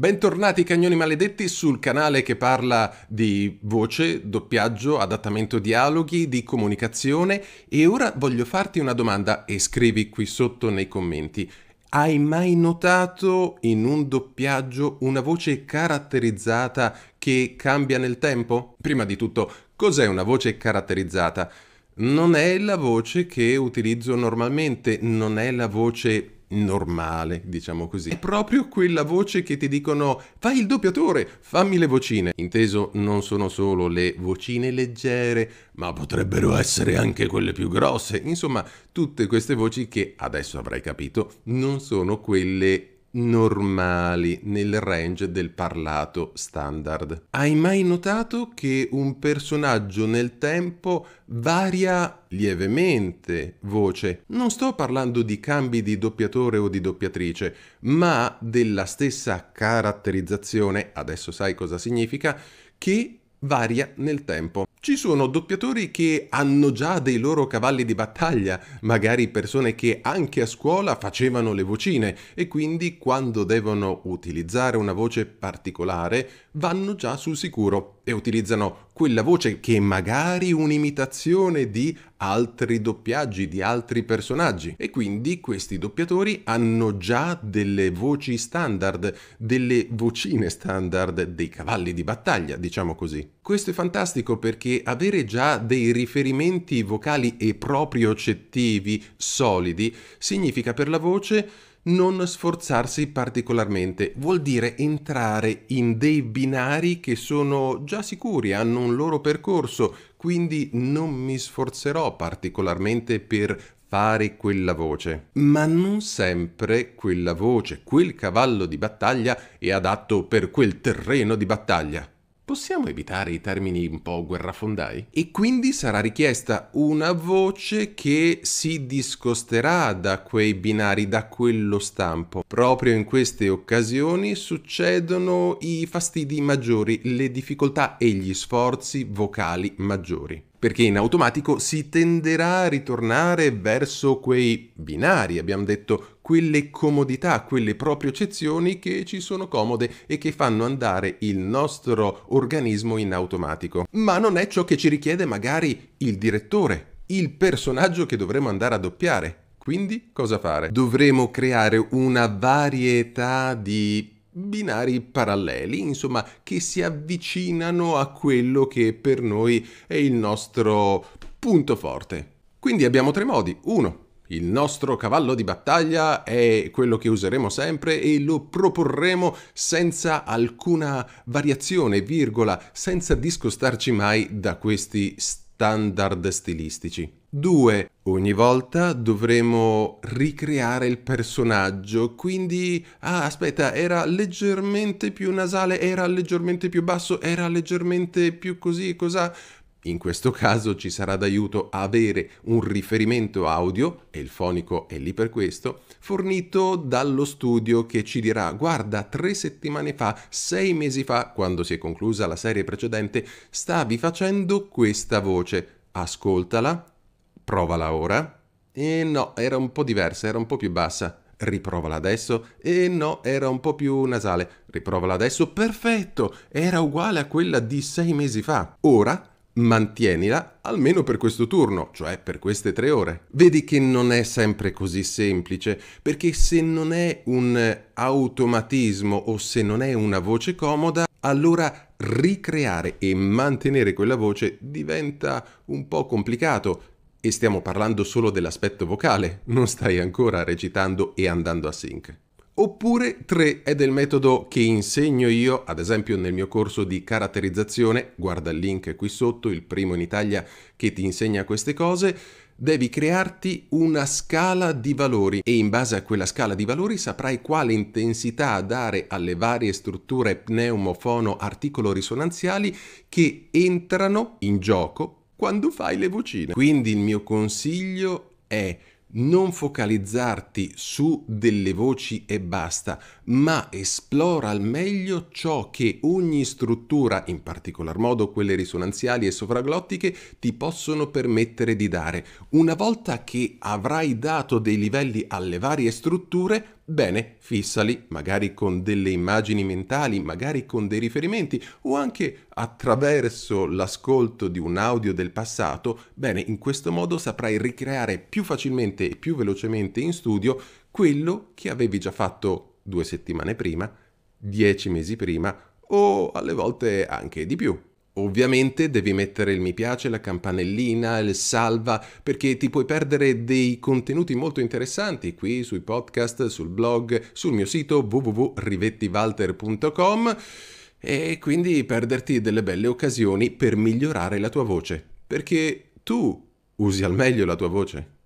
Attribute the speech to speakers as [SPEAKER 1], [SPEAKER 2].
[SPEAKER 1] Bentornati Cagnoni Maledetti sul canale che parla di voce, doppiaggio, adattamento dialoghi, di comunicazione e ora voglio farti una domanda e scrivi qui sotto nei commenti. Hai mai notato in un doppiaggio una voce caratterizzata che cambia nel tempo? Prima di tutto, cos'è una voce caratterizzata? Non è la voce che utilizzo normalmente, non è la voce normale, diciamo così. È proprio quella voce che ti dicono fai il doppiatore, fammi le vocine. Inteso non sono solo le vocine leggere, ma potrebbero essere anche quelle più grosse. Insomma, tutte queste voci che adesso avrai capito non sono quelle normali nel range del parlato standard. Hai mai notato che un personaggio nel tempo varia lievemente voce? Non sto parlando di cambi di doppiatore o di doppiatrice, ma della stessa caratterizzazione, adesso sai cosa significa, che varia nel tempo. Ci sono doppiatori che hanno già dei loro cavalli di battaglia, magari persone che anche a scuola facevano le vocine e quindi quando devono utilizzare una voce particolare vanno già sul sicuro e utilizzano quella voce che è magari un'imitazione di altri doppiaggi, di altri personaggi. E quindi questi doppiatori hanno già delle voci standard, delle vocine standard, dei cavalli di battaglia, diciamo così. Questo è fantastico perché avere già dei riferimenti vocali e propriocettivi solidi significa per la voce non sforzarsi particolarmente, vuol dire entrare in dei binari che sono già sicuri, hanno un loro percorso, quindi non mi sforzerò particolarmente per fare quella voce. Ma non sempre quella voce, quel cavallo di battaglia è adatto per quel terreno di battaglia. Possiamo evitare i termini un po' guerrafondai? E quindi sarà richiesta una voce che si discosterà da quei binari, da quello stampo. Proprio in queste occasioni succedono i fastidi maggiori, le difficoltà e gli sforzi vocali maggiori perché in automatico si tenderà a ritornare verso quei binari, abbiamo detto quelle comodità, quelle propriocezioni che ci sono comode e che fanno andare il nostro organismo in automatico. Ma non è ciò che ci richiede magari il direttore, il personaggio che dovremo andare a doppiare. Quindi cosa fare? Dovremo creare una varietà di binari paralleli, insomma, che si avvicinano a quello che per noi è il nostro punto forte. Quindi abbiamo tre modi. Uno, il nostro cavallo di battaglia è quello che useremo sempre e lo proporremo senza alcuna variazione, virgola, senza discostarci mai da questi standard stilistici. 2. Ogni volta dovremo ricreare il personaggio, quindi... Ah, aspetta, era leggermente più nasale, era leggermente più basso, era leggermente più così, cosa... In questo caso ci sarà d'aiuto avere un riferimento audio, e il fonico è lì per questo, fornito dallo studio che ci dirà guarda tre settimane fa, sei mesi fa, quando si è conclusa la serie precedente, stavi facendo questa voce, ascoltala, provala ora, e no, era un po' diversa, era un po' più bassa, riprovala adesso, e no, era un po' più nasale, riprovala adesso, perfetto, era uguale a quella di sei mesi fa. Ora Mantienila almeno per questo turno, cioè per queste tre ore. Vedi che non è sempre così semplice, perché se non è un automatismo o se non è una voce comoda, allora ricreare e mantenere quella voce diventa un po' complicato. E stiamo parlando solo dell'aspetto vocale, non stai ancora recitando e andando a sync. Oppure 3 è del metodo che insegno io, ad esempio nel mio corso di caratterizzazione, guarda il link qui sotto, il primo in Italia che ti insegna queste cose, devi crearti una scala di valori e in base a quella scala di valori saprai quale intensità dare alle varie strutture pneumofono articolo risonanziali che entrano in gioco quando fai le vocine. Quindi il mio consiglio è non focalizzarti su delle voci e basta, ma esplora al meglio ciò che ogni struttura, in particolar modo quelle risonanziali e sovraglottiche, ti possono permettere di dare. Una volta che avrai dato dei livelli alle varie strutture, Bene, fissali, magari con delle immagini mentali, magari con dei riferimenti o anche attraverso l'ascolto di un audio del passato. Bene, in questo modo saprai ricreare più facilmente e più velocemente in studio quello che avevi già fatto due settimane prima, dieci mesi prima o alle volte anche di più. Ovviamente devi mettere il mi piace, la campanellina, il salva, perché ti puoi perdere dei contenuti molto interessanti qui sui podcast, sul blog, sul mio sito www.rivettivalter.com e quindi perderti delle belle occasioni per migliorare la tua voce, perché tu usi al meglio la tua voce.